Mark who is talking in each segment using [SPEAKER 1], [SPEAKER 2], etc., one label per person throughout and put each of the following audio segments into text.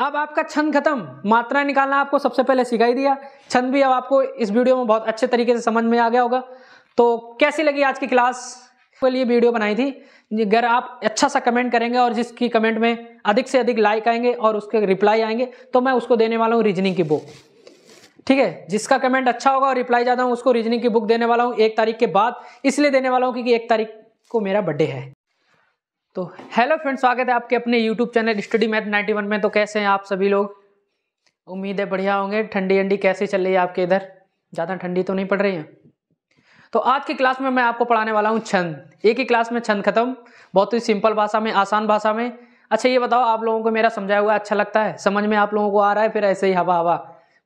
[SPEAKER 1] अब आपका छंद खत्म मात्रा निकालना आपको सबसे पहले सिखाई दिया छंद भी अब आपको इस वीडियो में बहुत अच्छे तरीके से समझ में आ गया होगा तो कैसी लगी आज की क्लास के लिए वीडियो बनाई थी अगर आप अच्छा सा कमेंट करेंगे और जिसकी कमेंट में अधिक से अधिक लाइक आएंगे और उसके रिप्लाई आएंगे तो मैं उसको देने वाला हूँ रीजनिंग की बुक ठीक है जिसका कमेंट अच्छा होगा और रिप्लाई ज़्यादा हूँ उसको रीजनिंग की बुक देने वाला हूँ एक तारीख के बाद इसलिए देने वाला हूँ क्योंकि एक तारीख को मेरा बर्थडे है तो हेलो फ्रेंड्स स्वागत है आपके अपने यूट्यूब चैनल स्टडी मैथ 91 में तो कैसे हैं आप सभी लोग उम्मीद है बढ़िया होंगे ठंडी अंडी कैसे चल रही है आपके इधर ज़्यादा ठंडी तो नहीं पड़ रही है तो आज की क्लास में मैं आपको पढ़ाने वाला हूँ छंद एक ही क्लास में छंद खत्म बहुत ही सिंपल भाषा में आसान भाषा में अच्छा ये बताओ आप लोगों को मेरा समझाया हुआ अच्छा लगता है समझ में आप लोगों को आ रहा है फिर ऐसे ही हवा हवा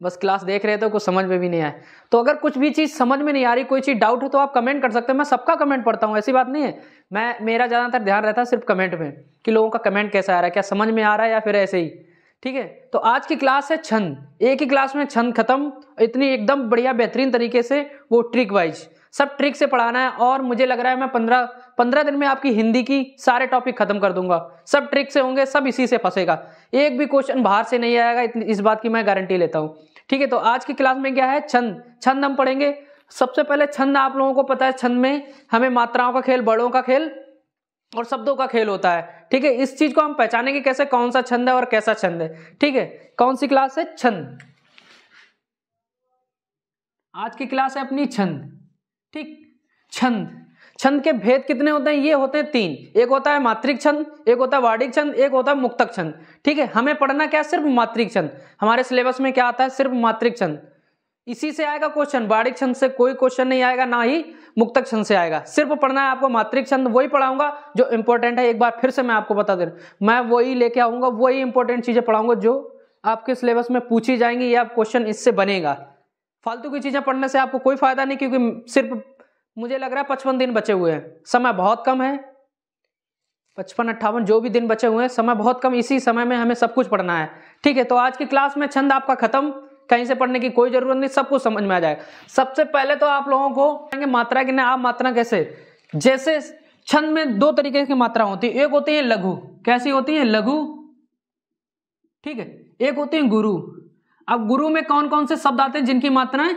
[SPEAKER 1] बस क्लास देख रहे थे तो कुछ समझ में भी नहीं आए तो अगर कुछ भी चीज़ समझ में नहीं आ रही कोई चीज़ डाउट हो तो आप कमेंट कर सकते हो मैं सबका कमेंट पढ़ता हूँ ऐसी बात नहीं है मैं मेरा ज़्यादातर ध्यान रहता है सिर्फ कमेंट में कि लोगों का कमेंट कैसा आ रहा है क्या समझ में आ रहा है या फिर ऐसे ही ठीक है तो आज की क्लास है छंद एक ही क्लास में छंद खत्म इतनी एकदम बढ़िया बेहतरीन तरीके से वो ट्रिक वाइज सब ट्रिक से पढ़ाना है और मुझे लग रहा है मैं पंद्रह पंद्रह दिन में आपकी हिंदी की सारे टॉपिक खत्म कर दूंगा सब ट्रिक से होंगे सब इसी से फंसेगा एक भी क्वेश्चन बाहर से नहीं आएगा इस बात की मैं गारंटी लेता हूँ ठीक है तो आज की क्लास में क्या है छंद छंद हम पढ़ेंगे सबसे पहले छंद आप लोगों को पता है छंद में हमें मात्राओं का खेल बड़ों का खेल और शब्दों का खेल होता है ठीक है इस चीज को हम पहचानेंगे कैसे कौन सा छंद है और कैसा छंद है ठीक है कौन सी क्लास है छंद आज की क्लास है अपनी छंद ठीक छंद छंद के भेद कितने होते हैं ये होते हैं तीन एक होता है मात्रिक छंद एक होता है वार्डिक छंद एक होता है मुक्तक छंद ठीक है हमें पढ़ना क्या है सिर्फ मात्रिक छंद हमारे सिलेबस में क्या आता है सिर्फ मात्रिक छंद इसी से आएगा क्वेश्चन वार्डिक छंद से कोई क्वेश्चन नहीं आएगा ना ही मुक्तक छंद से आएगा सिर्फ पढ़ना है आपको मात्रिक छंद वही पढ़ाऊंगा जो इंपॉर्टेंट है एक बार फिर से मैं आपको बता दे मैं वही लेके आऊंगा वही इंपॉर्टेंट चीजें पढ़ाऊंगा जो आपके सिलेबस में पूछी जाएंगी या क्वेश्चन इससे बनेगा फालतू की चीजें पढ़ने से आपको कोई फायदा नहीं क्योंकि सिर्फ मुझे लग रहा है पचपन दिन बचे हुए हैं समय बहुत कम है पचपन अट्ठावन जो भी दिन बचे हुए हैं समय बहुत कम इसी समय में हमें सब कुछ पढ़ना है ठीक है तो आज की क्लास में छंद आपका खत्म कहीं से पढ़ने की कोई जरूरत नहीं सब कुछ समझ में आ जाएगा सबसे पहले तो आप लोगों को मात्रा नहीं आप मात्रा कैसे जैसे छंद में दो तरीके की मात्रा होती है एक होती है लघु कैसी होती है लघु ठीक है एक होती है गुरु अब गुरु में कौन कौन से शब्द आते हैं जिनकी मात्राएं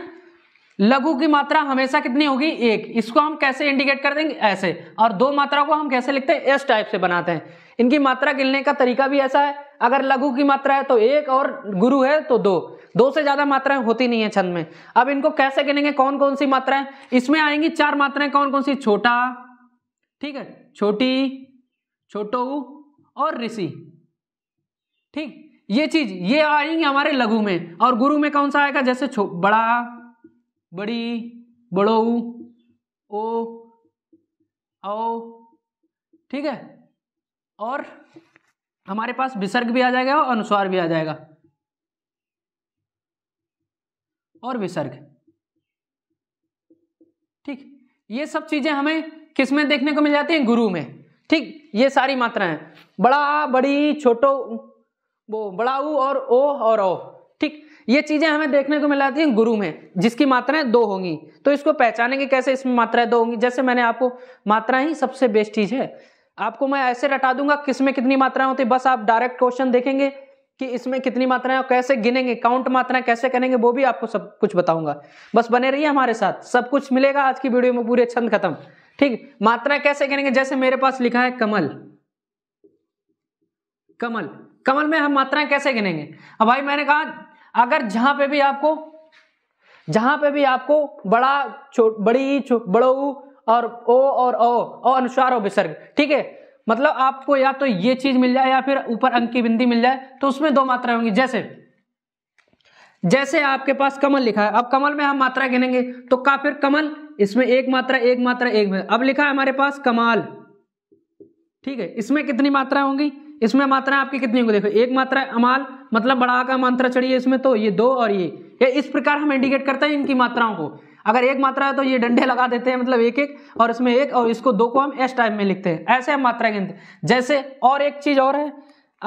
[SPEAKER 1] लघु की मात्रा हमेशा कितनी होगी एक इसको हम कैसे इंडिकेट कर देंगे ऐसे और दो मात्रा को हम कैसे लिखते हैं एस टाइप से बनाते हैं इनकी मात्रा गिनने का तरीका भी ऐसा है अगर लघु की मात्रा है तो एक और गुरु है तो दो दो से ज्यादा मात्राएं होती नहीं है छंद में अब इनको कैसे गिनेंगे कौन कौन सी मात्राएं इसमें आएंगी चार मात्राएं कौन कौन सी छोटा ठीक है छोटी छोटो और ऋषि ठीक ये चीज ये आएंगे हमारे लघु में और गुरु में कौन सा आएगा जैसे बड़ा बड़ी बड़ो ओ आओ ठीक है और हमारे पास विसर्ग भी आ जाएगा और अनुस्वार भी आ जाएगा और विसर्ग ठीक ये सब चीजें हमें किस में देखने को मिल जाती हैं गुरु में ठीक ये सारी मात्राएं बड़ा बड़ी छोटो वो बड़ा ऊ और ओ और ओ ठीक ये चीजें हमें देखने को मिलाती हैं गुरु में जिसकी मात्राएं दो होंगी तो इसको पहचानेंगे कैसे इसमें मात्राएं दो होंगी जैसे मैंने आपको मात्रा ही सबसे बेस्ट चीज है आपको मैं ऐसे रटा दूंगा किसमें कितनी मात्राएं होती बस आप डायरेक्ट क्वेश्चन देखेंगे कि इसमें कितनी मात्राएं कैसे गिनेंगे काउंट मात्राएं कैसे करेंगे वो भी आपको सब कुछ बताऊंगा बस बने रहिए हमारे साथ सब कुछ मिलेगा आज की वीडियो में पूरे छंद खत्म ठीक मात्रा कैसे करेंगे जैसे मेरे पास लिखा है कमल कमल कमल में हम मात्राएं कैसे गिनेंगे अब भाई मैंने कहा अगर जहां पे भी आपको जहां पे भी आपको बड़ा बड़ी बड़ो और ओ और ओ ओ अनुस्वार हो विसर्ग ठीक है मतलब आपको या तो ये चीज मिल जाए या फिर ऊपर अंक की बिंदी मिल जाए तो उसमें दो मात्रा होंगी जैसे जैसे आपके पास कमल लिखा है अब कमल में हम मात्रा गिनेंगे तो का फिर कमल इसमें एक मात्रा एक मात्रा एक मात्रा अब लिखा है हमारे पास कमाल ठीक है इसमें कितनी मात्रा होंगी इसमें मात्राएं आपकी कितनी होंगी देखो एक मात्रा अमाल मतलब बड़ा का मात्रा चढ़ी है इसमें तो ये दो और ये ये इस प्रकार हम इंडिकेट करते हैं इनकी मात्राओं को अगर एक मात्रा है तो ये डंडे लगा देते हैं मतलब एक एक और इसमें एक और इसको दो को हम एस टाइप में लिखते हैं ऐसे हम मात्रा गिनते जैसे और एक चीज और है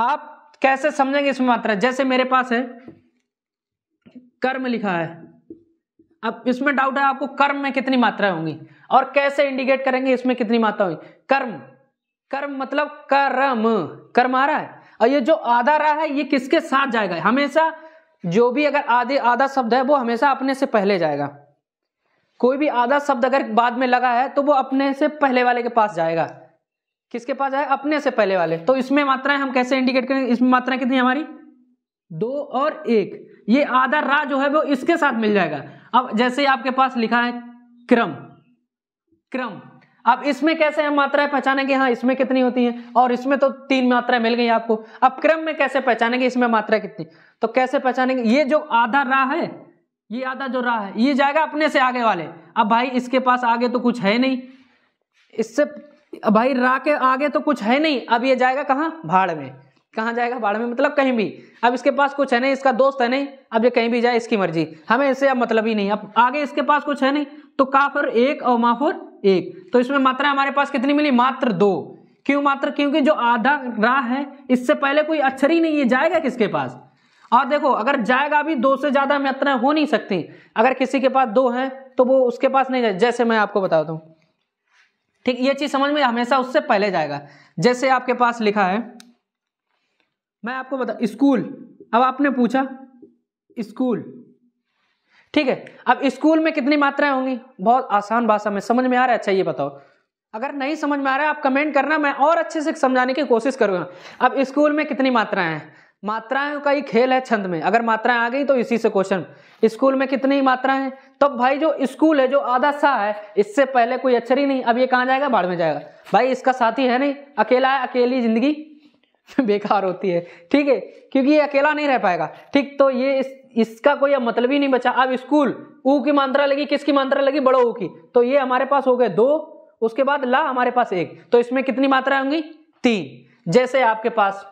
[SPEAKER 1] आप कैसे समझेंगे इसमें मात्रा जैसे मेरे पास है कर्म लिखा है अब इसमें डाउट है आपको कर्म में कितनी मात्राएं होंगी और कैसे इंडिकेट करेंगे इसमें कितनी मात्रा होगी कर्म कर्म मतलब कर्म कर्म आ रहा है और ये जो आधा रहा है ये किसके साथ जाएगा हमेशा जो भी अगर आधे आधा शब्द है वो हमेशा अपने से पहले जाएगा कोई भी आधा शब्द अगर बाद में लगा है तो वो अपने से पहले वाले के पास जाएगा किसके पास जाएगा अपने से पहले वाले तो इसमें मात्राएं हम कैसे इंडिकेट करेंगे इसमें मात्राएं कितनी हमारी दो और एक ये आधा रा जो है वो इसके साथ मिल जाएगा अब जैसे आपके पास लिखा है क्रम क्रम अब इसमें कैसे हम मात्राएं पहचानेंगे हाँ इसमें कितनी होती है और इसमें तो तीन मात्राएं मिल गई आपको अब क्रम में कैसे पहचानेंगे इसमें मात्रा कितनी तो कैसे पहचानेंगे ये जो आधा राह है ये आधा जो राह है ये जाएगा अपने से आगे वाले अब भाई इसके पास आगे तो कुछ है नहीं इससे भाई राह के आगे तो कुछ है नहीं अब ये जाएगा कहाँ भाड़ में कहाँ जाएगा भाड़ में मतलब कहीं भी अब इसके पास कुछ है नहीं इसका दोस्त है नहीं अब ये कहीं भी जाए इसकी मर्जी हमें इससे अब मतलब ही नहीं अब आगे इसके पास कुछ है नहीं तो काफर एक और माफुर एक तो इसमें मात्रा हमारे पास कितनी मिली मात्र दो क्यों मात्र क्योंकि जो आधा राह है इससे पहले कोई अक्षर ही नहीं है जाएगा किसके पास और देखो अगर जाएगा भी दो से ज्यादा मात्राएं हो नहीं सकती अगर किसी के पास दो है तो वो उसके पास नहीं जाए जैसे मैं आपको बताता हूँ ठीक ये चीज समझ में हमेशा उससे पहले जाएगा जैसे आपके पास लिखा है मैं आपको बता स्कूल अब आपने पूछा स्कूल ठीक है अब स्कूल में कितनी मात्राएं होंगी बहुत आसान भाषा में समझ में आ रहा है अच्छा ये बताओ अगर नहीं समझ में आ रहा है आप कमेंट करना मैं और अच्छे से समझाने की कोशिश करूंगा अब स्कूल में कितनी मात्राएं हैं मात्राएं का ही खेल है छंद में अगर मात्राएं आ गई तो इसी से क्वेश्चन स्कूल में कितनी मात्राएं हैं तो भाई जो स्कूल है जो आधा सा है इससे पहले कोई अच्छर ही नहीं अब ये कहाँ जाएगा बाढ़ में जाएगा भाई इसका साथी है नहीं अकेला है अकेली जिंदगी बेकार होती है ठीक है क्योंकि ये अकेला नहीं रह पाएगा ठीक तो ये इस इसका कोई अब मतलब ही नहीं बचा अब स्कूल ऊ की मात्रा लगी किसकी मात्रा लगी बड़ो ऊ की तो ये हमारे पास हो गए दो उसके बाद ला हमारे पास एक तो इसमें कितनी मात्रा होंगी तीन जैसे आपके पास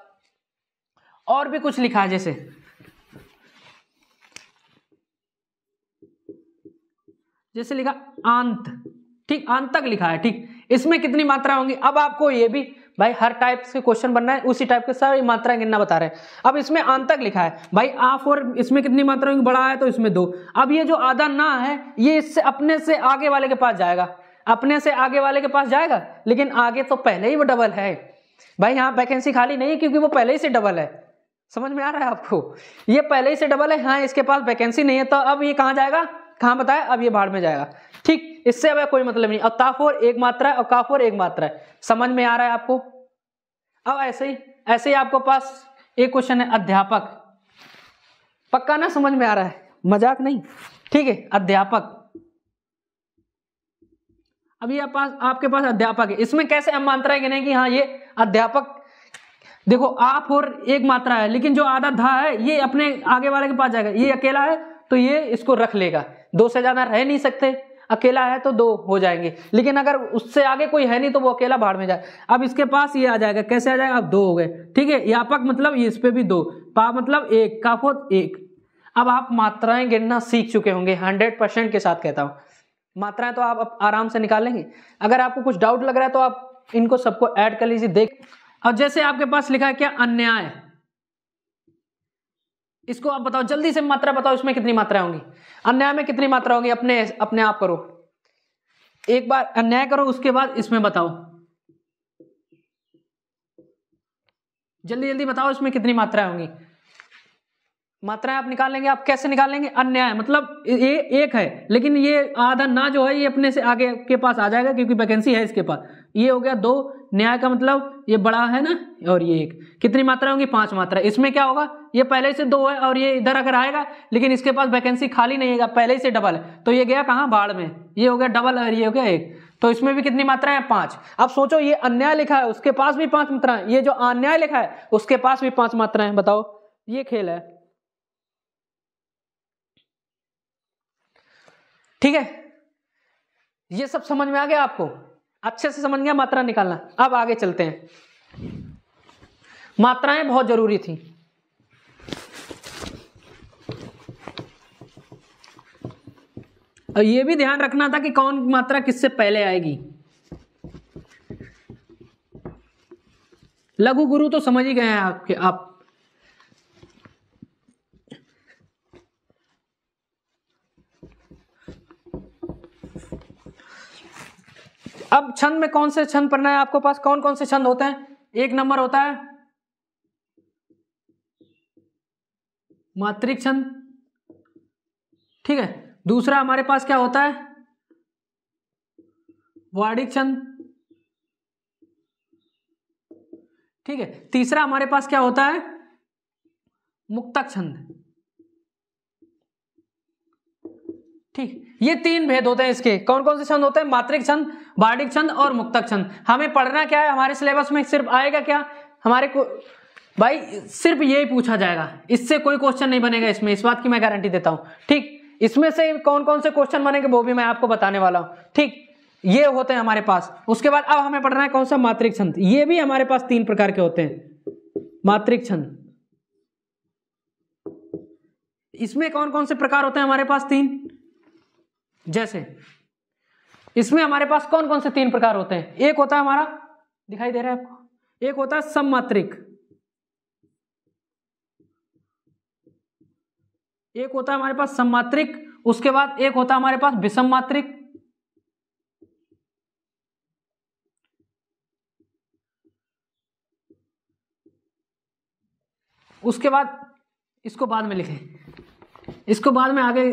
[SPEAKER 1] और भी कुछ लिखा है जैसे जैसे लिखा अंत ठीक अंत तक लिखा है ठीक इसमें कितनी मात्रा होंगी अब आपको ये भी भाई हर टाइप से क्वेश्चन बनना है उसी टाइप के सारी मात्राएं गिनना बता रहे हैं अब इसमें आंतक लिखा है भाई आफ और इसमें कितनी मात्रा बढ़ा बड़ा है तो इसमें दो अब ये जो आधा ना है ये इससे अपने से आगे वाले के पास जाएगा अपने से आगे वाले के पास जाएगा लेकिन आगे तो पहले ही वो डबल है भाई यहाँ वैकेंसी खाली नहीं है क्योंकि वो पहले ही से डबल है समझ में आ रहा है आपको ये पहले ही से डबल है हाँ इसके पास वैकेंसी नहीं है तो अब ये कहाँ जाएगा कहाँ बताया अब ये बाढ़ में जाएगा ठीक इससे अब कोई मतलब नहीं अब एक मात्रा है और काफोर एक मात्रा है समझ में आ रहा है आपको अब ऐसे ही ऐसे ही आपको पास एक क्वेश्चन है अध्यापक पक्का ना समझ में आ रहा है मजाक नहीं ठीक है अध्यापक अभी आप पास आपके पास अध्यापक है इसमें कैसे हम मानता है कि नहीं कि हाँ ये अध्यापक देखो आप और एक मात्रा है लेकिन जो आधा धा है ये अपने आगे वाले के पास जाएगा ये अकेला है तो ये इसको रख लेगा दो से ज्यादा रह नहीं सकते अकेला है तो दो हो जाएंगे लेकिन अगर उससे आगे कोई है नहीं तो वो अकेला बाढ़ में जाए अब इसके पास ये आ जाएगा कैसे आ जाएगा अब दो हो गए ठीक है यापक मतलब इस पर भी दो पा मतलब एक काफो एक अब आप मात्राएं गिनना सीख चुके होंगे हंड्रेड परसेंट के साथ कहता हूँ मात्राएं तो आप आराम से निकालेंगे अगर आपको कुछ डाउट लग रहा है तो आप इनको सबको ऐड कर लीजिए देख और जैसे आपके पास लिखा है क्या अन्याय इसको आप बताओ जल्दी से मात्रा बताओ इसमें कितनी मात्रा होंगी अन्याय में कितनी मात्रा होगी अपने अपने आप करो एक बार अन्याय करो उसके बाद इसमें बताओ जल्दी जल्दी बताओ इसमें कितनी मात्राएं होंगी मात्राएं आप निकालेंगे आप कैसे निकालेंगे अन्याय मतलब ये एक है लेकिन ये आधा ना जो है ये अपने से आगे के पास आ जाएगा क्योंकि वैकेंसी है इसके पास ये हो गया दो न्याय का मतलब ये बड़ा है ना और ये एक कितनी मात्रा होगी पांच मात्रा इसमें क्या होगा ये पहले से दो है और ये इधर अगर आएगा लेकिन इसके पास वैकेंसी खाली नहीं है पहले से डबल है तो ये गया कहाँ बाढ़ में ये हो गया डबल और ये हो गया एक तो इसमें भी कितनी मात्रा है पांच अब सोचो ये अन्याय लिखा है उसके पास भी पांच मात्रा है ये जो अन्याय लिखा है उसके पास भी पांच मात्रा है बताओ ये खेल है ठीक है ये सब समझ में आ गया आपको अच्छे से समझ गया मात्रा निकालना अब आगे चलते हैं मात्राएं बहुत जरूरी थी और ये भी ध्यान रखना था कि कौन मात्रा किससे पहले आएगी लघु गुरु तो समझ ही गए हैं आपके आप अब छंद में कौन से छंद पढ़ना है आपको पास कौन कौन से छंद होते हैं एक नंबर होता है मात्रिक छंद ठीक है दूसरा हमारे पास क्या होता है वाणिक छंद ठीक है तीसरा हमारे पास क्या होता है मुक्तक छंद ठीक ये तीन भेद होते हैं इसके कौन कौन से छंद होते हैं मात्रिक छंद बार्डिक छंद और मुक्तक छंद हमें पढ़ना क्या है हमारे सिलेबस में सिर्फ आएगा क्या हमारे को भाई सिर्फ ये ही पूछा जाएगा इससे कोई क्वेश्चन नहीं बनेगा इसमें इस बात की मैं गारंटी देता हूं ठीक इसमें से कौन कौन से क्वेश्चन बनेंगे वो भी मैं आपको बताने वाला हूं ठीक ये होते हैं हमारे पास उसके बाद अब हमें पढ़ना है कौन सा मात्रिक छंद ये भी हमारे पास तीन प्रकार के होते हैं मात्रिक छंद इसमें कौन कौन से प्रकार होते हैं हमारे पास तीन जैसे इसमें हमारे पास कौन कौन से तीन प्रकार होते हैं एक होता है हमारा दिखाई दे रहा है आपको एक होता है सममात्रिक एक होता है हमारे पास सममात्रिक उसके बाद एक होता है हमारे पास विषम मात्रिक उसके बाद इसको बाद में लिखें इसको बाद में आगे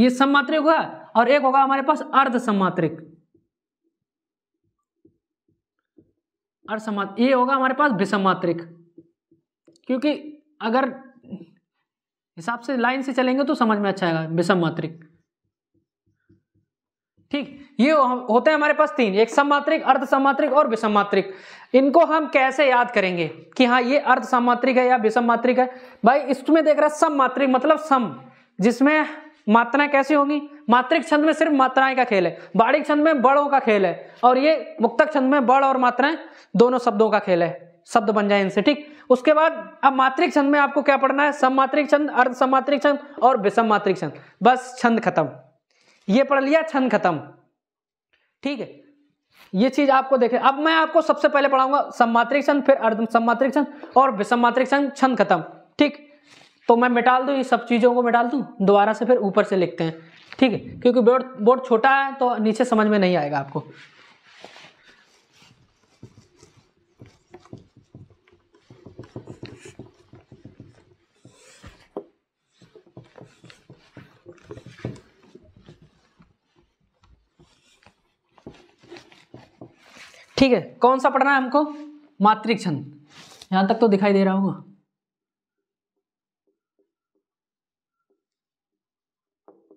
[SPEAKER 1] ये सममात्रिक हुआ और एक होगा हमारे पास अर्ध समात्रिक अर्धसमात्र ये होगा हमारे पास विषमात्रिक क्योंकि अगर हिसाब से लाइन से चलेंगे तो समझ में अच्छा आएगा विषम मात्रिक ठीक ये होते हैं हमारे पास तीन एक सममात्रिक अर्ध और विषम मात्रिक इनको हम कैसे याद करेंगे कि हाँ ये अर्ध सममात्रिक है या विषम मात्रिक है भाई इसमें देख रहा है सममात्रिक मतलब सम जिसमें मात्राएं कैसी होंगी मात्रिक छंद में सिर्फ मात्राएं का खेल है बाड़िक छंद में बड़ों का खेल है और ये मुक्तक छंद में बड़ और मात्राएं दोनों शब्दों का खेल है शब्द बन जाए इनसे ठीक उसके बाद अब मात्रिक छंद में आपको क्या पढ़ना है सममात्रिक छंद अर्ध सममात्रिक छंद और विषम मात्रिक छंद बस छंद खत्म ये पढ़ लिया छंद खत्म ठीक है ये चीज आपको देखे अब मैं आपको सबसे पहले पढ़ाऊंगा सममात्रिक छंद फिर अर्ध सममात्रिक छंद और विषम मात्रिक छंद छंद खत्म ठीक तो मैं मिटाल दूं ये सब चीजों को मिटाल दूं दोबारा से फिर ऊपर से लिखते हैं ठीक है क्योंकि बोर्ड बोर्ड छोटा है तो नीचे समझ में नहीं आएगा आपको ठीक है कौन सा पढ़ना है हमको मातृक छंद यहां तक तो दिखाई दे रहा होगा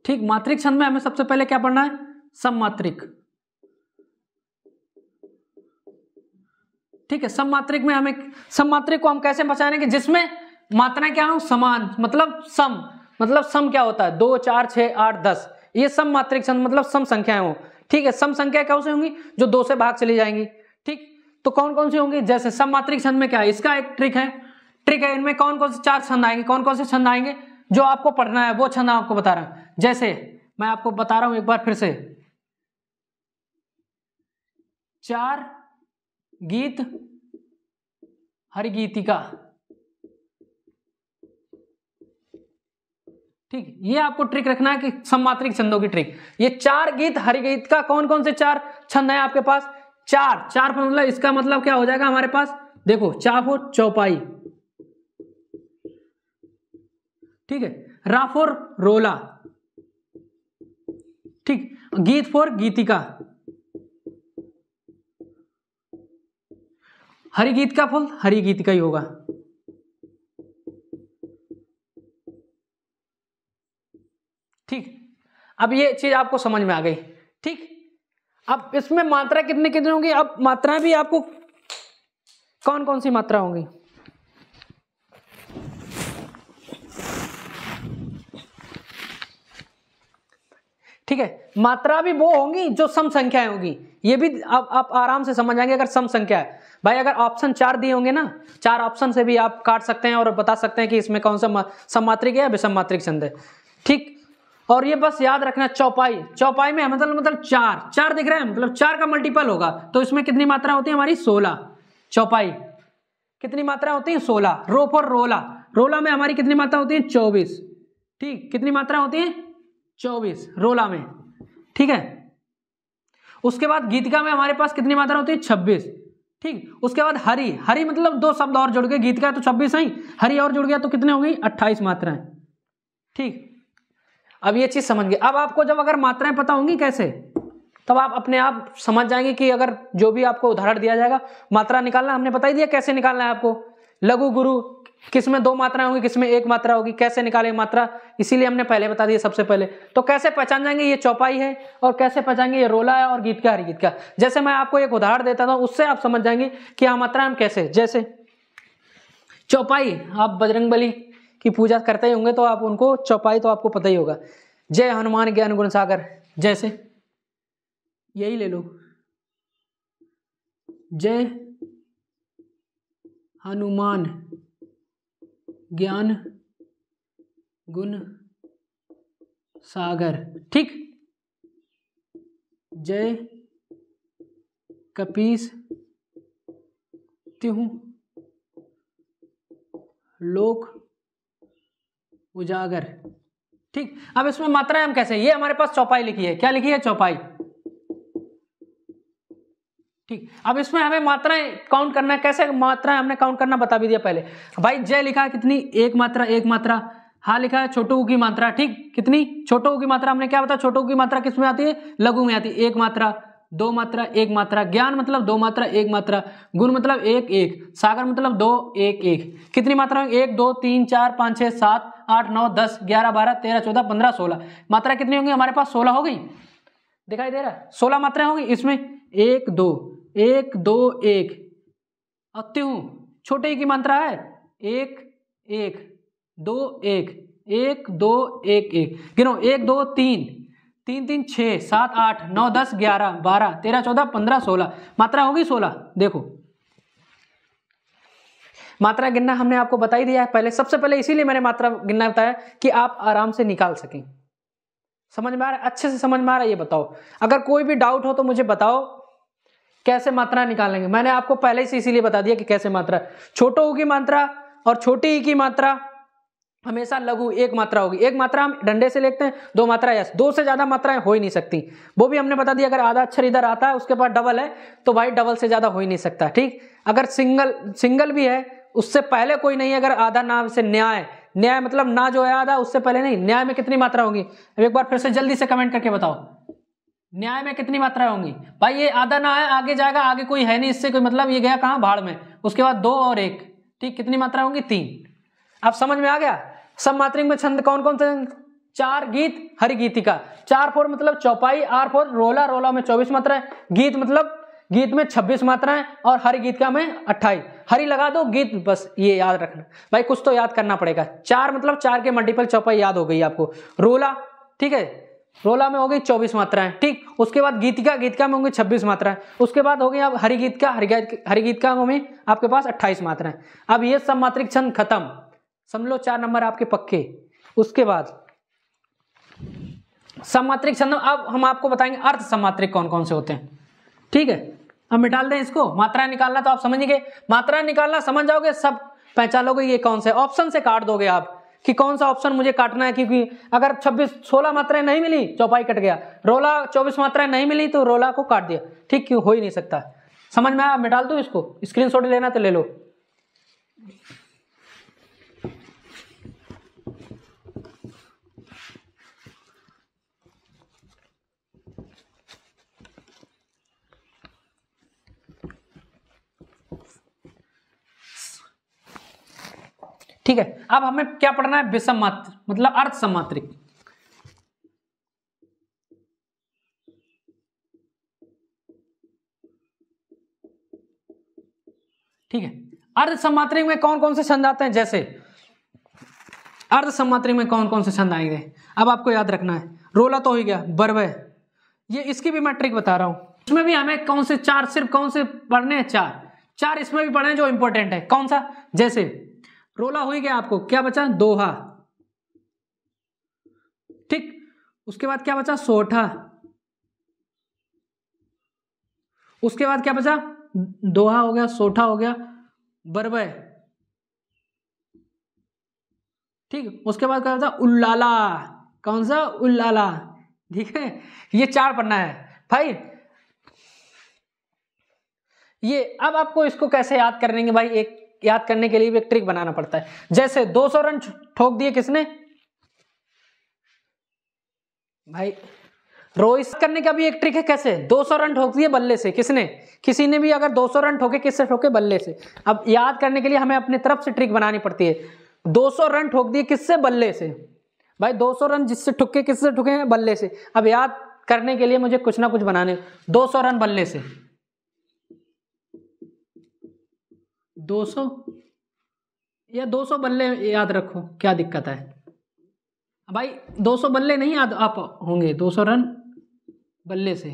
[SPEAKER 1] ठीक मात्रिक छंद में हमें सबसे पहले क्या पढ़ना है सममात्रिक ठीक है सममात्रिक में हमें सममात्रिक को हम कैसे पहचानेंगे जिसमें मात्रा क्या हो समान मतलब सम मतलब सम क्या होता है दो चार छ आठ दस ये सम मात्रिक छंद मतलब सम संख्याएं हो ठीक है सम संख्या क्या से होंगी जो दो से भाग चली जाएंगी ठीक तो कौन कौन सी होंगी जैसे सम मात्रिक छंद में क्या है इसका एक ट्रिक है ट्रिक है इनमें कौन कौन से चार छंद आएंगे कौन कौन से छंद आएंगे जो आपको पढ़ना है वो छंद आपको बता रहा है जैसे मैं आपको बता रहा हूं एक बार फिर से चार गीत हरिगीतिका ठीक ये आपको ट्रिक रखना है कि सम्मात्रिक छंदों की ट्रिक ये चार गीत हरिगीत का कौन कौन से चार छंद है आपके पास चार चार पर मतलब इसका मतलब क्या हो जाएगा हमारे पास देखो चाफो चौपाई ठीक है राफोर रोला ठीक गीत फॉर गीतिका हरि गीत का फल हरि गीत का ही होगा ठीक अब ये चीज आपको समझ में आ गई ठीक अब इसमें मात्रा कितने कितने होंगी अब मात्राएं भी आपको कौन कौन सी मात्रा होंगी ठीक है मात्रा भी वो होंगी जो सम संख्याएं होगी ये भी आप आप आराम से समझ आएंगे अगर सम संख्या है भाई अगर ऑप्शन चार दिए होंगे ना चार ऑप्शन से भी आप काट सकते हैं और बता सकते हैं कि इसमें कौन सा सममात्रिक है या विषममात्रिक छंद है ठीक और ये बस याद रखना चौपाई चौपाई में मतलब मतलब चार चार दिख रहा है मतलब चार का मल्टीपल होगा तो इसमें कितनी मात्रा होती है हमारी सोलह चौपाई कितनी मात्रा होती है सोलह रोफ और रोला रोला में हमारी कितनी मात्रा होती है चौबीस ठीक कितनी मात्रा होती है चौबीस रोला में ठीक है उसके बाद गीतिका में हमारे पास कितनी मात्रा होती है छब्बीस ठीक उसके बाद हरी हरी मतलब दो शब्द और जुड़ गए गीतिका तो छब्बीस है हरी और जुड़ गया तो कितने हो गई अट्ठाईस मात्राएं ठीक अब ये चीज समझ गए अब आपको जब अगर मात्राएं पता होंगी कैसे तब आप अपने आप समझ जाएंगे कि अगर जो भी आपको उदाहरण दिया जाएगा मात्रा निकालना हमने बता ही दिया कैसे निकालना है आपको लघु गुरु किस में दो मात्रा होगी किस में एक मात्रा होगी कैसे निकाले मात्रा इसीलिए हमने पहले बता दिया सबसे पहले तो कैसे पहचान जाएंगे ये चौपाई है और कैसे पहचानेंगे ये रोला है और गीत का गीत का जैसे मैं आपको एक उदाहरण देता था उससे आप समझ जाएंगे कि हाँ मात्रा हम कैसे जैसे चौपाई आप बजरंग की पूजा करते ही होंगे तो आप उनको चौपाई तो आपको पता ही होगा जय हनुमान ज्ञान गुण सागर जैसे यही ले लो जय हनुमान ज्ञान गुण सागर ठीक जय कपीस त्यू लोक उजागर ठीक अब इसमें मात्राएं हम कैसे ये हमारे पास चौपाई लिखी है क्या लिखी है चौपाई ठीक अब इसमें हमें मात्राएं काउंट करना है कैसे मात्राएं हमने काउंट करना बता भी दिया पहले भाई जय लिखा है कितनी एक मात्रा एक मात्रा हाँ लिखा है छोटू की मात्रा ठीक कितनी छोटो की मात्रा हमने क्या बताया छोटो की मात्रा किसमें आती है लघु में आती है एक मात्रा दो मात्रा एक मात्रा ज्ञान मतलब दो मात्रा एक मात्रा गुण मतलब एक एक सागर मतलब दो एक एक कितनी मात्रा होंगी एक दो तीन चार पाँच छः सात आठ नौ दस ग्यारह बारह तेरह चौदह पंद्रह सोलह मात्रा कितनी होंगी हमारे पास सोलह हो गई दिखाई दे रहा है सोलह मात्राएं होंगी इसमें एक दो एक दो एक अत्यु छोटे की मात्रा है एक एक दो एक एक दो एक एक गिनो एक दो तीन तीन तीन छः सात आठ नौ दस ग्यारह बारह तेरह चौदह पंद्रह सोलह मात्रा होगी सोलह देखो मात्रा गिनना हमने आपको बता ही दिया है पहले सबसे पहले इसीलिए मैंने मात्रा गिनना बताया कि आप आराम से निकाल सकें समझ में आ रहा है अच्छे से समझ में आ रहा है ये बताओ अगर कोई भी डाउट हो तो मुझे बताओ कैसे मात्रा निकालेंगे मैंने आपको पहले ही इसीलिए बता दिया कि कैसे मात्रा छोटो की मात्रा और छोटी ई की मात्रा हमेशा लघु एक मात्रा होगी एक मात्रा हम डंडे से लेते हैं दो मात्रा यस दो से ज्यादा मात्राएं हो ही नहीं सकती वो भी हमने बता दिया अगर आधा अक्षर इधर आता है उसके पास डबल है तो भाई डबल से ज्यादा हो ही नहीं सकता ठीक अगर सिंगल सिंगल भी है उससे पहले कोई नहीं अगर आधा ना से न्याय न्याय मतलब ना जो है आधा उससे पहले नहीं न्याय में कितनी मात्रा होगी अब एक बार फिर से जल्दी से कमेंट करके बताओ न्याय में कितनी मात्राएं होंगी भाई ये आधा ना है आगे जाएगा आगे कोई है नहीं इससे कोई मतलब ये गया कहाँ भाड़ में उसके बाद दो और एक ठीक कितनी मात्रा होंगी तीन आप समझ में आ गया सब मात्रिक में छंद कौन कौन से चार गीत हरि गीतिका चार फोर मतलब चौपाई आर फोर रोला रोला में चौबीस मात्रा गीत मतलब गीत में छब्बीस मात्राएं और हरि गीत का में अट्ठाईस हरि लगा दो गीत बस ये याद रखना भाई कुछ तो याद करना पड़ेगा चार मतलब चार के मल्टीपल चौपाई याद हो गई आपको रोला ठीक है रोला में होगी चौबीस मात्राएं ठीक उसके बाद गीतिका गीतिका में होंगी छब्बीस मात्राएं उसके बाद होगी आप हरि गीतिका हरि गीतिका में आपके पास अट्ठाईस मात्राएं अब ये सब मात्रिक छंद खत्म समझ लो चार नंबर आपके पक्के उसके बाद समात्रिक छंद अब हम आपको बताएंगे अर्थ समात्रिक कौन कौन से होते हैं ठीक है अब मिटाल दें इसको मात्रा निकालना तो आप समझेंगे मात्रा निकालना समझ जाओगे सब पहचानोगे ये कौन से ऑप्शन से काट दोगे आप कि कौन सा ऑप्शन मुझे काटना है क्योंकि अगर 26 16 मात्राएं नहीं मिली चौपाई कट गया रोला 24 मात्राएं नहीं मिली तो रोला को काट दिया ठीक क्यों हो ही नहीं सकता समझ में आया मैं डाल दू इसको स्क्रीनशॉट लेना तो ले लो ठीक है अब हमें क्या पढ़ना है मात्र मतलब अर्थ समात्रिक ठीक है अर्ध समात्रिक में कौन कौन से छंद आते हैं जैसे अर्ध समात्रिक में कौन कौन से छंद आएंगे अब आपको याद रखना है रोला तो हो गया बर्व ये इसकी भी मैं ट्रिक बता रहा हूं इसमें भी हमें कौन से चार सिर्फ कौन से पढ़ने हैं चार चार इसमें भी पढ़े हैं जो इंपॉर्टेंट है कौन सा जैसे रोला हो ही गया आपको क्या बचा दोहा ठीक उसके बाद क्या बचा सोठा उसके बाद क्या बचा दोहा हो गया सोठा हो गया बरबय ठीक उसके बाद क्या बचा उल्लाला कौन सा उल्लाला ठीक है ये चार पढ़ना है भाई ये अब आपको इसको कैसे याद करेंगे भाई एक याद करने के लिए भी एक ट्रिक बनाना पड़ता है जैसे 200 रन ठोक दिए किसने भाई रोहित करने का भी एक ट्रिक है कैसे 200 रन ठोक दिए बल्ले से किसने किसी ने भी अगर 200 रन ठोके किससे ठोके बल्ले से अब याद करने के लिए हमें अपने तरफ से ट्रिक बनानी पड़ती है 200 रन ठोक दिए किससे बल्ले से भाई 200 रन जिससे ठुके किससे ठुके हैं बल्ले से अब याद करने के लिए मुझे कुछ ना कुछ बनाने 200 रन बल्ले से दो सौ या दो सौ बल्ले याद रखो क्या दिक्कत है भाई दो सौ बल्ले नहीं याद आप होंगे दो सौ रन बल्ले से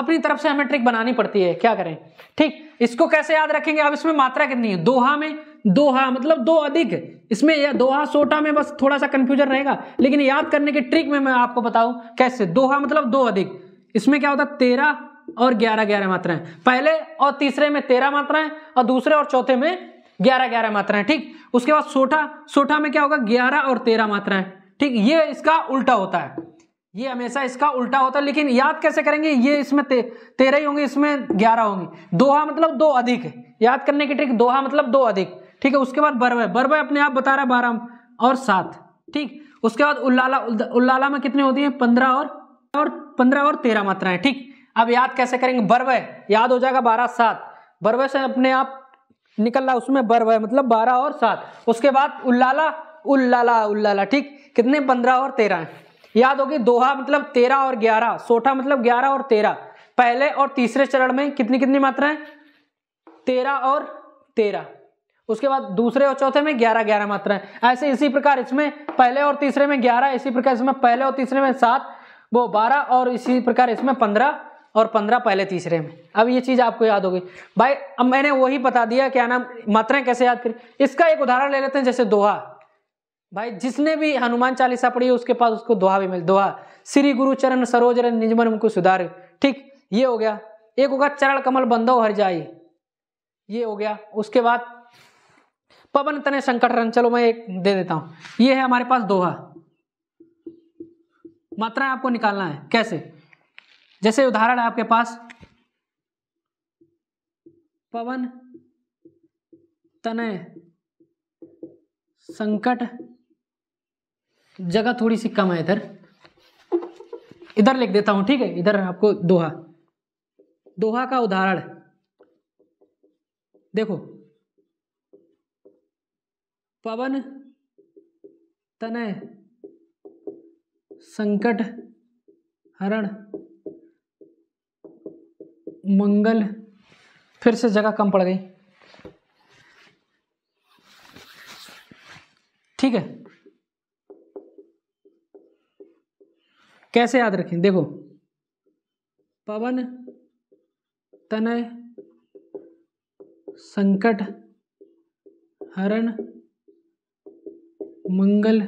[SPEAKER 1] अपनी तरफ से हमें ट्रिक बनानी पड़ती है क्या करें ठीक इसको कैसे याद रखेंगे अब इसमें मात्रा कितनी है दोहा में दोहा मतलब दो अधिक इसमें या दोहा सोटा में बस थोड़ा सा कंफ्यूजन रहेगा लेकिन याद करने की ट्रिक में मैं आपको बताऊं कैसे दोहा मतलब दो अधिक इसमें क्या होता है तेरह और ग्यारह ग्यारह मात्राएं पहले और तीसरे में तेरह मात्राएं और दूसरे और चौथे में ग्यारह ग्यारह मात्राएं ठीक उसके बाद सोठा सोठा में क्या होगा ग्यारह और तेरह मात्राएं ठीक ये इसका उल्टा होता है ये हमेशा इसका उल्टा होता है लेकिन याद कैसे करेंगे ये इसमें ते, तेरह ही होंगे इसमें ग्यारह होंगे दोहा मतलब दो अधिक याद करने की ट्रिक दोहा मतलब दो अधिक ठीक है उसके बाद बरवे बरवे अपने आप बता रहा है बारह और सात ठीक उसके बाद उल्लाला उल्लाला में कितने होती है पंद्रह और और पंद्रह और तेरह मात्राएं ठीक अब याद कैसे करेंगे है याद हो जाएगा बारह सात बर्व से अपने आप निकल रहा उसमें बर्व मतलब बारह और सात उसके बाद उल्लाला उल्लाला उल्लाला ठीक कितने पंद्रह और तेरह हैं याद होगी दोहा मतलब तेरह और ग्यारह सोठा मतलब ग्यारह और तेरह पहले और तीसरे चरण में कितनी कितनी मात्रा है तेरह और तेरह उसके बाद दूसरे और चौथे में ग्यारह ग्यारह मात्रा है ऐसे इसी प्रकार इसमें पहले और तीसरे में ग्यारह इसी प्रकार इसमें पहले और तीसरे में सात वो बारह और इसी प्रकार इसमें पंद्रह और पंद्रह पहले तीसरे में अब ये चीज़ आपको याद हो गई भाई अब मैंने वही बता दिया क्या नाम मात्राएं कैसे याद करी इसका एक उदाहरण ले लेते हैं जैसे दोहा भाई जिसने भी हनुमान चालीसा पढ़ी उसके पास उसको दोहा भी मिल दोहा श्री गुरु चरण निजमन को सुधार ठीक ये हो गया एक होगा चरण कमल बंदो हर जाई ये हो गया उसके बाद पवन तने संकट रन चलो मैं एक दे देता हूं ये है हमारे पास दोहा मात्राएं आपको निकालना है कैसे जैसे उदाहरण है आपके पास पवन तनय संकट जगह थोड़ी सी कम है इधर इधर लिख देता हूं ठीक है इधर आपको दोहा दोहा का उदाहरण देखो पवन तनय संकट हरण मंगल फिर से जगह कम पड़ गई ठीक है कैसे याद रखें देखो पवन तनय संकट हरण मंगल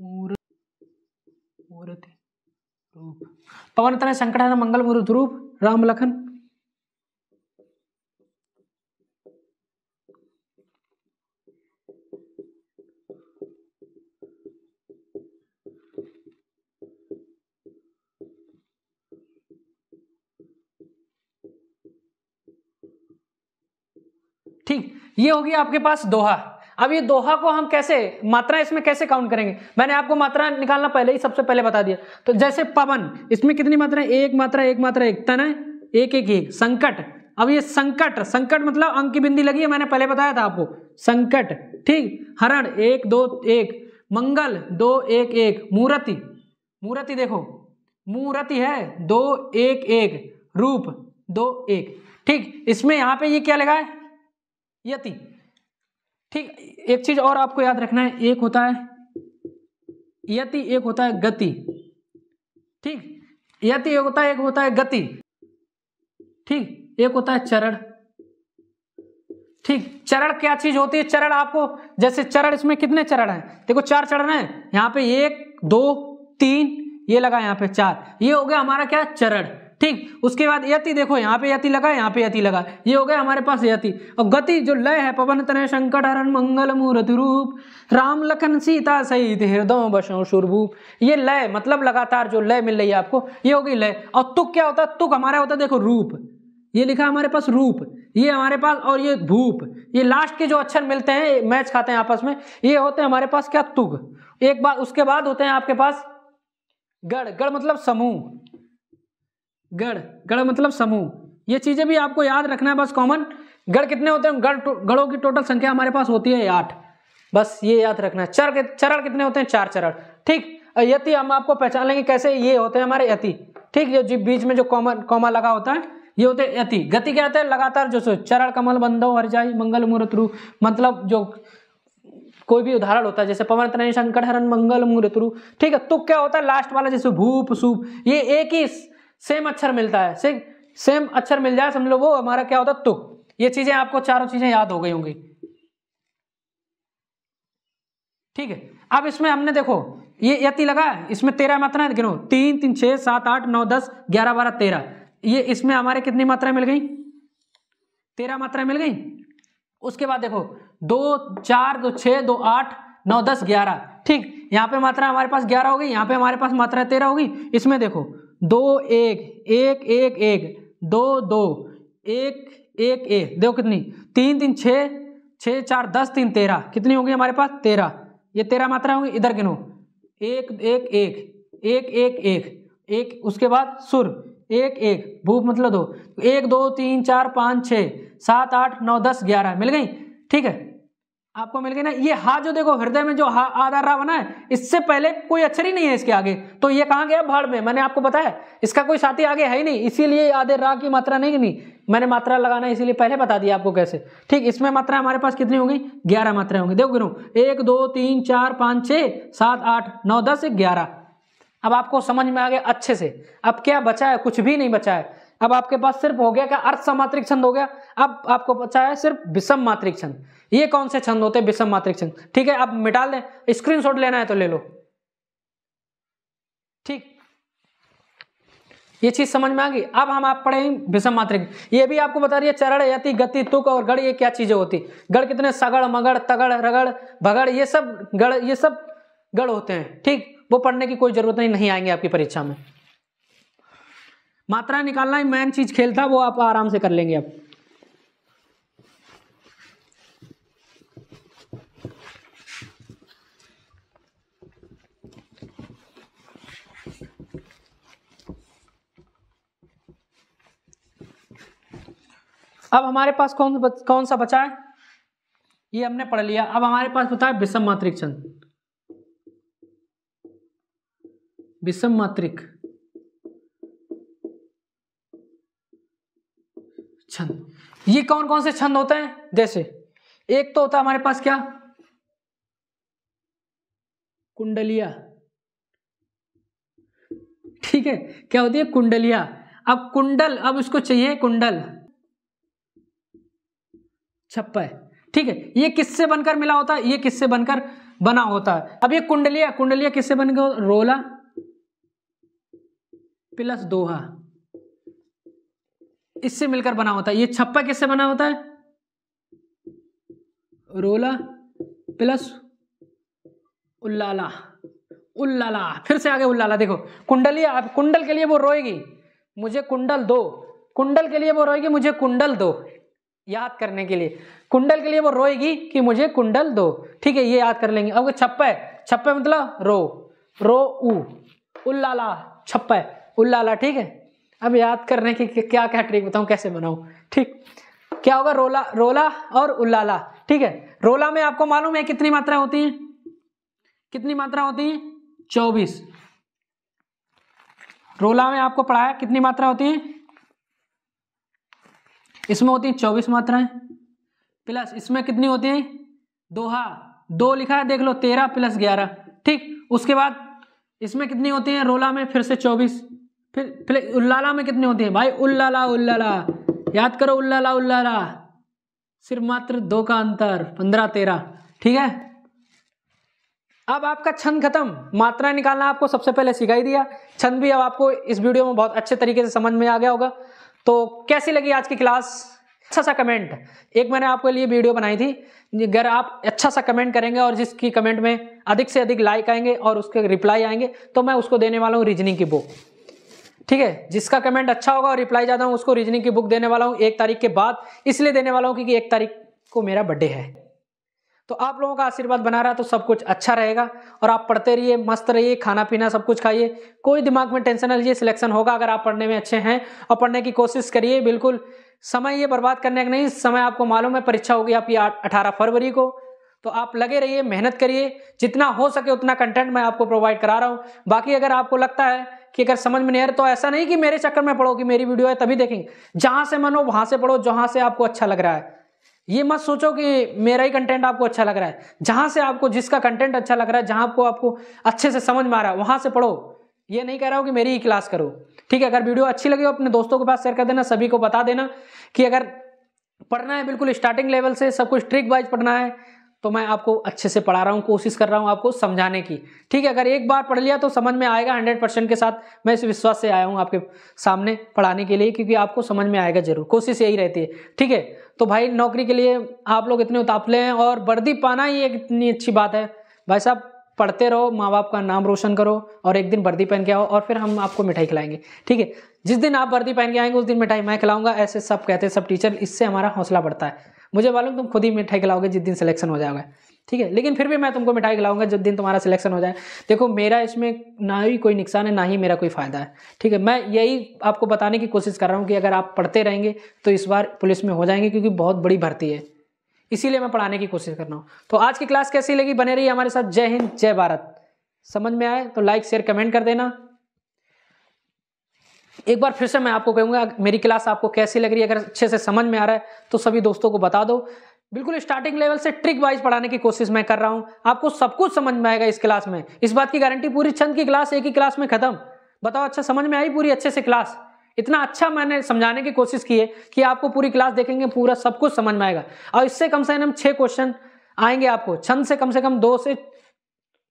[SPEAKER 1] मूर पवन तन संकटन मंगल गुरु रूप राम लखन ठीक ये होगी आपके पास दोहा अब ये दोहा को हम कैसे मात्रा इसमें कैसे काउंट करेंगे मैंने आपको मात्रा निकालना पहले ही सबसे पहले बता दिया तो जैसे पवन इसमें कितनी मात्रा है एक मात्रा एक मात्रा एक तन एक एक एक संकट अब ये संकट संकट मतलब अंक की बिंदी लगी है मैंने पहले बताया था आपको संकट ठीक हरण एक दो एक मंगल दो एक एक मूर्ति मूर्ति देखो मूर्ति है दो एक एक रूप दो एक ठीक इसमें यहां पे ये क्या लगा है यति ठीक एक चीज और आपको याद रखना है एक होता है यति एक होता है गति ठीक यति एक होता है एक होता है गति ठीक एक होता है चरण ठीक चरण क्या चीज होती है चरण आपको जैसे चरण इसमें कितने चरण है देखो चार चरण है यहाँ पे एक दो तीन ये लगा यहाँ पे चार ये हो गया हमारा क्या चरण ठीक उसके बाद यति देखो यहाँ पे यति लगा यहाँ पे यति लगा ये हो गया हमारे पास यति और गति जो लय है पवन तनय शंकर हरण मंगल मूर्ति रूप राम लखन सीता सहित हृदय बसो सुरभूप ये लय मतलब लगातार जो लय मिल रही है आपको ये होगी लय और तुक क्या होता है तुक हमारा होता है देखो रूप ये लिखा हमारे पास रूप ये हमारे पास और ये भूप ये लास्ट के जो अक्षर मिलते हैं मैच खाते हैं आपस में ये होते हैं हमारे पास क्या तुग एक बार उसके बाद होते हैं आपके पास गढ़ गढ़ मतलब समूह गढ़ गढ़ मतलब समूह ये चीज़ें भी आपको याद रखना है बस कॉमन गढ़ कितने होते हैं गढ़ गढ़ों की टोटल संख्या हमारे पास होती है आठ बस ये याद रखना है चर चरण कितने होते हैं चार चरण ठीक यति हम आपको पहचान लेंगे कैसे ये होते हैं हमारे यति ठीक जो जो बीच में जो कॉमन कॉमा लगा होता है ये होते हैं यति गति क्या होता है लगातार जो चरण कमल बंधो जाय मंगल मूर्त रू मतलब जो कोई भी उदाहरण होता है जैसे पवन तनय शंकर हरण मंगल मूर्त रू ठीक है तुक तो क्या होता है लास्ट वाला जैसे भूप सूप ये एक ही सेम अक्षर मिलता है सेम सेम अक्षर मिल जाए समझ लो वो हमारा क्या होता तुक ये चीजें आपको चारों चीजें याद हो गई होंगी ठीक है अब इसमें हमने देखो ये यति लगा इसमें तेरह मात्रा है गिनो तीन तीन छह सात आठ नौ दस ग्यारह बारह तेरह ये इसमें हमारे कितनी मात्रा मिल गई तेरह मात्रा मिल गई उसके बाद देखो दो चार दो छह दो आठ नौ दस ग्यारह ठीक यहाँ पे मात्रा हमारे पास ग्यारह होगी यहाँ पे हमारे पास मात्रा तेरह होगी इसमें देखो दो एक एक एक एक दो दो एक एक एक देखो कितनी तीन तीन छः छः चार दस तीन तेरह कितनी होगी हमारे पास तेरह ये तेरह मात्रा होंगी इधर गिनो एक एक एक एक एक एक एक उसके बाद सुर एक एक भूप मतलब दो एक दो तीन चार पाँच छः सात आठ नौ दस ग्यारह मिल गई ठीक है आपको मिल गया ना ये हा जो देखो हृदय में जो हा आधार रहा बना है इससे पहले कोई अक्षर ही नहीं है इसके आगे तो ये कहाँ गया भाड़ में मैंने आपको बताया इसका कोई साथी आगे है ही नहीं इसीलिए आधे रा की मात्रा नहीं नहीं मैंने मात्रा लगाना इसीलिए पहले बता दिया आपको कैसे ठीक इसमें मात्रा हमारे पास कितनी होगी ग्यारह मात्राएं होंगी देखो गिनू एक दो तीन चार पांच छह सात आठ नौ दस ग्यारह अब आपको समझ में आ गया अच्छे से अब क्या बचा है कुछ भी नहीं बचा है अब आपके पास सिर्फ हो गया क्या अर्थ समात्रिक छंद हो गया अब आपको पता है सिर्फ विषम मात्रिक छंद ये कौन से छंद होते हैं विषम मात्रिक छंद ठीक है आप मिटा लें स्क्रीनशॉट लेना है तो ले लो ठीक ये चीज समझ में आ गई अब हम आप पढ़ेंगे विषम मात्रिक ये भी आपको बता रही है चरण यति गति तुक और गढ़ ये क्या चीजें होती गढ़ कितने सगड़ मगड़ तगड़ रगड़ भगड़ ये सब गढ़ ये सब गढ़ होते हैं ठीक वो पढ़ने की कोई जरूरत नहीं नहीं आएंगे आपकी परीक्षा में मात्रा निकालना ही मेन चीज खेल था वो आप आराम से कर लेंगे अब अब हमारे पास कौन कौन सा बचा है ये हमने पढ़ लिया अब हमारे पास बता है विषम मात्रिक छंद विषम मात्रिक छंद ये कौन कौन से छंद होते हैं जैसे एक तो होता है हमारे पास क्या कुंडलिया ठीक है क्या होती है कुंडलिया अब कुंडल अब उसको चाहिए कुंडल है ठीक है ये किससे बनकर मिला होता है ये किससे बनकर बना होता है अब ये कुंडलिया कुंडलिया किससे बनकर रोला प्लस दोहा इससे मिलकर बना होता है ये छप्पा किससे बना होता है रोला प्लस उल्लाला उल्लाला फिर से आगे उल्लाला देखो कुंडली आप कुंडल के लिए वो रोएगी मुझे कुंडल दो कुंडल के लिए वो रोएगी मुझे कुंडल दो याद करने के लिए कुंडल के लिए वो रोएगी कि मुझे कुंडल दो ठीक है ये याद कर लेंगे अब छप्पा है छप्पा मतलब रो रो ऊ उल्लाला छप्पा उल्लाला ठीक है अब याद करने की क्या क्या ट्रिक बताऊं कैसे बनाऊं ठीक क्या होगा रोला रोला और उल्लाला ठीक है रोला में आपको मालूम है कितनी मात्रा होती है कितनी मात्रा होती है चौबीस रोला में आपको पढ़ाया कितनी मात्रा होती है इसमें होती है चौबीस मात्राएं प्लस इसमें कितनी होती है दोहा दो लिखा है देख लो तेरह प्लस ग्यारह ठीक उसके बाद इसमें कितनी होती है रोला में फिर से चौबीस फिर फिर उल्लाला में कितने होते हैं भाई उल्लाला उल्लाला याद करो उल्लाला उल्लाला सिर्फ मात्र दो का अंतर पंद्रह तेरह ठीक है अब आपका छंद खत्म मात्रा निकालना आपको सबसे पहले सिखाई दिया छंद भी अब आपको इस वीडियो में बहुत अच्छे तरीके से समझ में आ गया होगा तो कैसी लगी आज की क्लास अच्छा सा कमेंट एक मैंने आपके लिए वीडियो बनाई थी अगर आप अच्छा सा कमेंट करेंगे और जिसकी कमेंट में अधिक से अधिक लाइक आएंगे और उसके रिप्लाई आएंगे तो मैं उसको देने वाला हूँ रीजनिंग की बुक ठीक है जिसका कमेंट अच्छा होगा और रिप्लाई ज्यादा हूँ उसको रीजनिंग की बुक देने वाला हूँ एक तारीख के बाद इसलिए देने वाला हूँ क्योंकि एक तारीख को मेरा बर्थडे है तो आप लोगों का आशीर्वाद बना रहा तो सब कुछ अच्छा रहेगा और आप पढ़ते रहिए मस्त रहिए खाना पीना सब कुछ खाइए कोई दिमाग में टेंशन ना लीजिए सिलेक्शन होगा अगर आप पढ़ने में अच्छे हैं और पढ़ने की कोशिश करिए बिल्कुल समय ये बर्बाद करने का नहीं समय आपको मालूम है परीक्षा होगी आपकी अठारह फरवरी को तो आप लगे रहिए मेहनत करिए जितना हो सके उतना कंटेंट मैं आपको प्रोवाइड करा रहा हूँ बाकी अगर आपको लगता है कि अगर समझ में नहीं आ रहा तो ऐसा नहीं कि मेरे चक्कर में पढ़ो कि मेरी वीडियो है तभी देखेंगे जहाँ से मन हो वहाँ से पढ़ो जहाँ से आपको अच्छा लग रहा है ये मत सोचो कि मेरा ही कंटेंट आपको अच्छा लग रहा है जहाँ से आपको जिसका कंटेंट अच्छा लग रहा है जहाँ आपको आपको अच्छे से समझ में आ रहा है वहाँ से पढ़ो ये नहीं कह रहा हूँ कि मेरी ही क्लास करो ठीक है अगर वीडियो अच्छी लगी हो अपने दोस्तों के पास शेयर कर देना सभी को बता देना कि अगर पढ़ना है बिल्कुल स्टार्टिंग लेवल से सब कुछ ट्रिक वाइज पढ़ना है तो मैं आपको अच्छे से पढ़ा रहा हूँ कोशिश कर रहा हूँ आपको समझाने की ठीक है अगर एक बार पढ़ लिया तो समझ में आएगा हंड्रेड परसेंट के साथ मैं इस विश्वास से आया हूँ आपके सामने पढ़ाने के लिए क्योंकि आपको समझ में आएगा जरूर कोशिश यही रहती है ठीक है तो भाई नौकरी के लिए आप लोग इतने उताफले हैं और वर्दी पाना ही एक इतनी अच्छी बात है भाई साहब पढ़ते रहो माँ बाप का नाम रोशन करो और एक दिन वर्दी पहन के आओ और फिर हम आपको मिठाई खिलाएंगे ठीक है जिस दिन आप वर्दी पहन के आएंगे उस दिन मिठाई मैं खिलाऊंगा ऐसे सब कहते हैं सब टीचर इससे हमारा हौसला बढ़ता है मुझे मालूम तुम खुद ही मिठाई खिलाओगे जिस दिन सिलेक्शन हो जाओगे ठीक है लेकिन फिर भी मैं तुमको मिठाई खिलाऊंगा जिस दिन तुम्हारा सिलेक्शन हो जाए देखो मेरा इसमें ना ही कोई नुकसान है ना ही मेरा कोई फ़ायदा है ठीक है मैं यही आपको बताने की कोशिश कर रहा हूँ कि अगर आप पढ़ते रहेंगे तो इस बार पुलिस में हो जाएंगे क्योंकि बहुत बड़ी भर्ती है इसीलिए मैं पढ़ाने की कोशिश कर रहा हूँ तो आज की क्लास कैसी लगी बने रही हमारे साथ जय हिंद जय भारत समझ में आए तो लाइक शेयर कमेंट कर देना एक बार फिर से मैं आपको कहूँगा मेरी क्लास आपको कैसी लग रही है अगर अच्छे से समझ में आ रहा है तो सभी दोस्तों को बता दो बिल्कुल स्टार्टिंग लेवल से ट्रिक वाइज पढ़ाने की कोशिश मैं कर रहा हूँ आपको सब कुछ समझ में आएगा इस क्लास में इस बात की गारंटी पूरी छंद की क्लास एक ही क्लास में खत्म बताओ अच्छा समझ में आई पूरी अच्छे से क्लास इतना अच्छा मैंने समझाने की कोशिश की है कि आपको पूरी क्लास देखेंगे पूरा सब कुछ समझ में आएगा और इससे कम से कम छः क्वेश्चन आएंगे आपको छंद से कम से कम दो से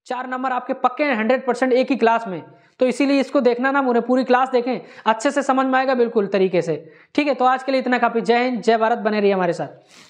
[SPEAKER 1] चार नंबर आपके पक्के हैं हंड्रेड परसेंट एक ही क्लास में तो इसीलिए इसको देखना ना मुझे पूरी क्लास देखें अच्छे से समझ में आएगा बिल्कुल तरीके से ठीक है तो आज के लिए इतना काफ़ी जय हिंद जय भारत बने रही हमारे साथ